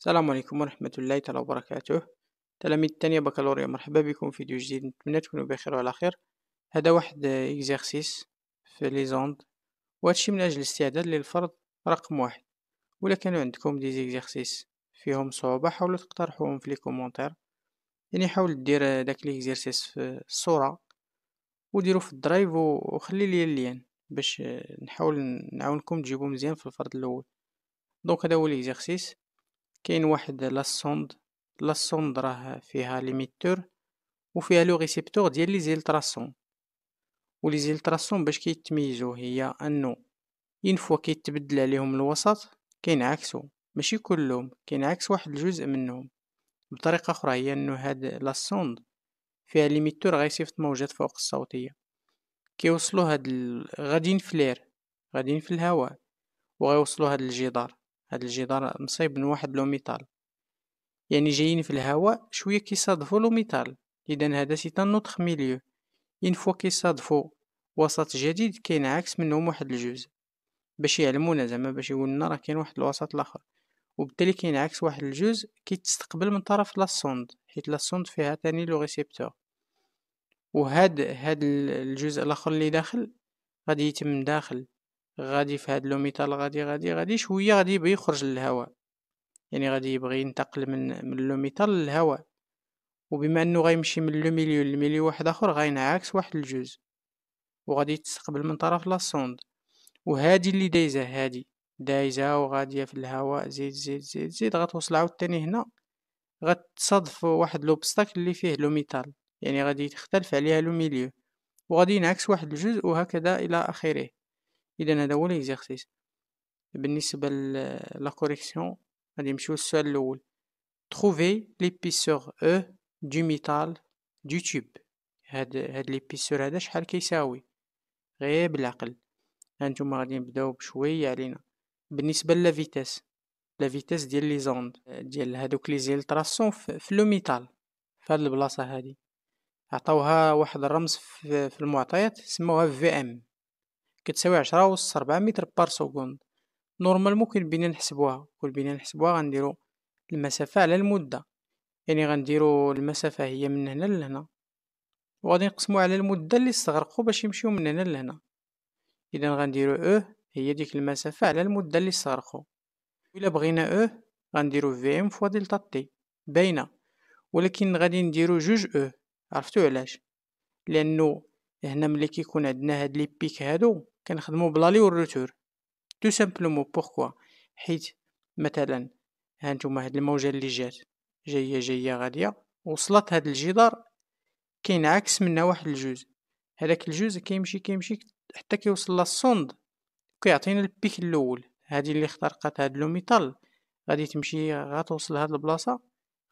السلام عليكم ورحمة الله تعالى وبركاته تلاميذ الثانية بكالوريا مرحبا بكم في فيديو جديد نتمنى تكونوا بخير وعلى خير هذا واحد اكزرسيس في لي زوند وهادشي من أجل الاستعداد للفرض رقم واحد ولا كانوا عندكم دي زيكزيرسيس فيهم صعوبة حاولوا تقترحوهم في لي كومونتير يعني حاول دير داك لي اكزرسيس في الصورة وديرو في الدرايف وخلي لي اللين باش نحاول نعاونكم تجيبو مزيان في الفرض الاول دونك هذا هو ليكزيرسيس كاين واحد لاسوند لاسوند راه فيها ليميتور وفيها لو ريسيبتور ديال لي زيلتراسون ولي زيلتراسون باش كيتميزو هي انه اين فوا كيتبدل عليهم الوسط كينعكسو ماشي كلهم كينعكس واحد الجزء منهم بطريقه اخرى هي انه هاد لاسوند فيها ليميتور غيصيفط موجات فوق الصوتيه كيوصلوا هاد غادي نفلير غادي في الهواء وغيوصلوا هاد الجدار هاد الجدار مصيب من واحد لو ميتال يعني جايين في الهواء شويه كيصادفو لو ميتال اذا هذا سي ان نوتخ ميليو اين فوا كيصادفو وسط جديد كينعكس منهم واحد الجزء باش يعلمونا زعما باش يقولنا راه كاين واحد الوسط الاخر وبالتالي كينعكس واحد الجزء كيتستقبل من طرف لاسوند حيت لاسوند فيها تاني لو ريسيبتور وهاد هاد الجزء الاخر اللي داخل غادي يتم داخل غادي في هاد لوميتال غادي غادي غادي شويه غادي يبغي يخرج للهواء يعني غادي يبغي ينتقل من من لوميتال للهواء وبما انه غيمشي من لو ميليو لميليو واحد اخر غينعكس واحد الجزء وغادي يتستقبل من طرف سوند وهادي اللي دايزه هادي دايزه وغاديه في الهواء زيد زيد زيد زيد غتوصل عاوتاني هنا غتصادف واحد لوبستاك اللي فيه لوميتال يعني غادي تختلف عليها لو ميليو وغادي ينعكس واحد الجزء وهكذا الى اخره اذا هذا هو ليزيرسيس بالنسبه لا كوريكسيون غادي نمشيو للسؤال الاول trouver ليبيسور او دو ميتال دو تيوب هاد هاد l'épaisseur هذا شحال كيساوي غير بالعقل هانتوما غادي نبداو بشويه علينا بالنسبه لا فيتاس لا فيتاس ديال لي زوند ديال هادوك لي زيل تراسون في لو ميتال في هاد البلاصه هادي عطاوها واحد الرمز في المعطيات سموها في ام كتساوي عشرة أوس ربعة متر بار سكوند نورمال ممكن بينا نحسبوها كل بينا نحسبوها غنديرو المسافة على المدة يعني غنديرو المسافة هي من هنا لهنا وغادي نقسمو على المدة اللي استغرقو باش يمشيو من هنا لهنا إذا غنديرو أوه e هي ديك المسافة على المدة اللي استغرقو إلا بغينا أوه e غنديرو في ام فوا دلتا تي باينة ولكن غادي نديرو جوج أوه e. عرفتو علاش لأنه هنا ملي كيكون عندنا هاد لي بيك هادو كنخدمو بلالي والروتور تو سامبلومون بوركوا حيت مثلا هانتوما هاد الموجه اللي جات جايه جايه غاديه وصلت هاد الجدار كينعكس منها واحد الجزء هذاك الجزء كيمشي كيمشي حتى كيوصل للصند كيعطينا البيك الاول هذه اللي اخترقت هاد لو ميتال غادي تمشي غتوصل لهاد البلاصه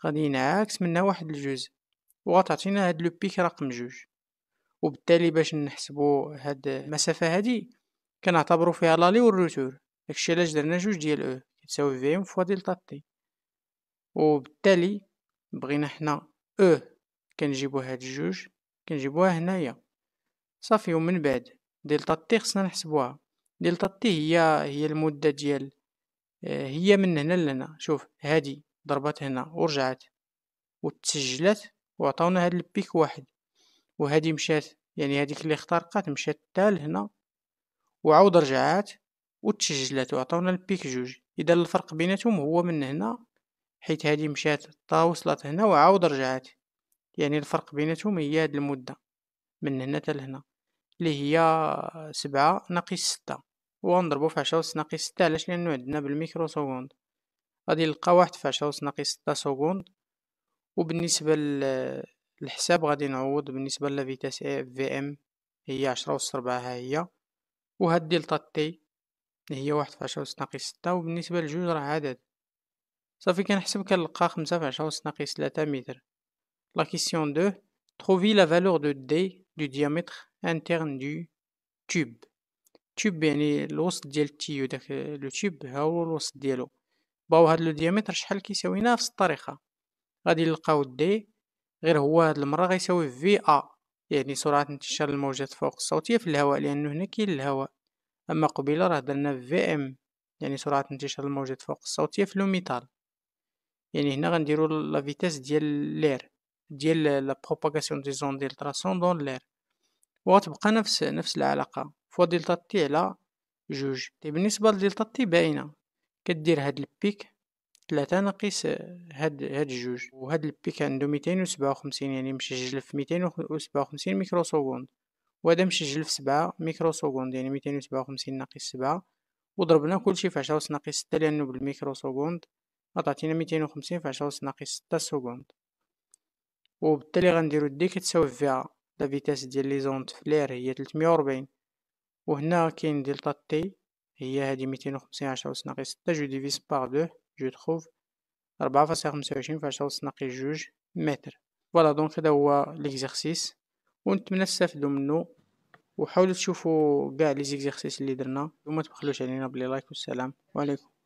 غادي ينعكس منها واحد الجزء وغتعطينا هاد لو بيك رقم جوج وبالتالي باش نحسبو هاد المسافه هادي كنعتبرو فيها لالي والروتور داكشي علاش درنا جوج ديال او كتساوي في ام فوا دلتا تي وبالتالي بغينا حنا او كنجيبو هاد الجوج كنجيبوها هنايا صافي ومن بعد دلتا تي خصنا نحسبوها دلتا تي هي هي المده ديال آه، هي من هنا لهنا شوف هادي ضربات هنا ورجعت وتسجلت وعطاونا هاد البيك واحد وهذه مشات يعني هذيك اللي اخترقت مشات حتى لهنا وعاود رجعات وتسجلات وعطاونا البيك جوج اذا الفرق بيناتهم هو من هنا حيت هذه مشات تا وصلت هنا وعاود رجعات يعني الفرق بيناتهم هي هاد المده من هنا حتى لهنا اللي هي سبعة ناقص ستة ونضربو في عشرة ناقص ستة علاش لأنو عندنا بالميكرو سكوند غادي نلقى واحد في عشرة ناقص ستة سكوند وبالنسبة الحساب غادي نعوض بالنسبة لفيتاس اي في ام هي عشرة ربعة ها هي وهاد دلتا تي هي واحد في عشرة أوس ناقص ستة وبالنسبة لجوج راه عدد صافي كنحسب كنلقى خمسة في عشرة أوس ناقص تلاتة متر لا كيسيون دو تروفي لا فالور دو دي دو ديامتر انترن دو تيوب تيوب يعني الوسط ديال التيو داك لو تيوب ها هو الوسط ديالو باو هاد لو ديامتر شحال كيساوي نفس الطريقة غادي نلقاو دي غير هو هاد المرة غيساوي في ا يعني سرعة انتشار الموجات فوق الصوتية في الهواء لأنه هنا كاين الهواء أما قبيله راه درنا في ام يعني سرعة انتشار الموجات فوق الصوتية في لوميتال يعني هنا غنديرو لا فيتاس ديال لير ديال لا بروباغاسيون دي زون ديال تراسون دون لير وغتبقى نفس نفس العلاقة فوا دلتا تي على جوج طيب بالنسبة لدلتا تي باينة كدير هاد البيك تلاتة ناقص هاد هاد جوج وهاد البيك عنده ميتين وسبعة وخمسين يعني مسجل في ميتين وسبعة وخمسين ميكرو سكوند وهذا مسجل في سبعة ميكرو سكوند يعني ميتين وسبعة وخمسين ناقص سبعة وضربنا كلشي في عشرة ناقص ستة لأنه بالميكرو سكوند عطاتينا ميتين وخمسين في عشرة ناقص ستة سكوند وبالتالي غنديرو دي كتساوي فيها لا فيتاس ديال لي زونت فلير هي تلتمية وربعين وهنا كاين دلتا تي هي هادي ميتين وخمسين عشرة ناقص ستة جو ديفيس باغ دو جو تخوف ربعة فاصلة خمسة وعشرين فاصلة وتسناقي جوج متر فوالا دونك هذا هو ليكزارسيس ونتمنى تستافدو منو وحاولوا تشوفوا كاع لي زيكزارسيس اللي درنا وما تبخلوش علينا بلي لايك والسلام عليكم